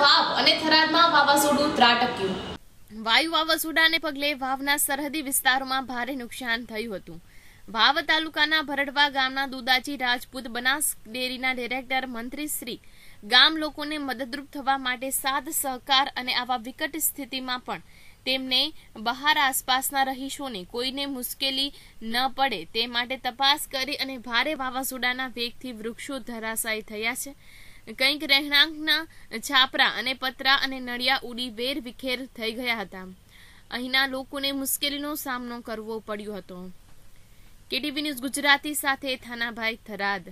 વાવ અને થરાદમાં વાવાઝોડું ત્રાટક્યું વાયુ વાવાઝોડાને પગલે વાવના સરહદી વિસ્તારોમાં ભારે નુકસાન થયું હતું વાવ તાલુકાના ભરડવા ગામના દુદાજી રાજપૂત બનાસ ડેરીના ડિરેક્ટર મંત્રી ગામ લોકોને મદદરૂપ થવા માટે સાથ સહકાર અને આવા વિકટ સ્થિતિમાં પણ તેમને બહાર આસપાસના રહીશોને કોઈને મુશ્કેલી ન પડે તે માટે તપાસ કરી અને ભારે વાવાઝોડાના વેગથી વૃક્ષો ધરાશાય થયા છે કંઈક રહેણાંકના છાપરા અને પતરા અને નળિયા ઉડી વેર વિખેર થઈ ગયા હતા અહીંના લોકોને મુશ્કેલીનો સામનો કરવો પડ્યો હતો કેટીવી ન્યૂઝ ગુજરાતી સાથે થાનાભાઈ થરાદ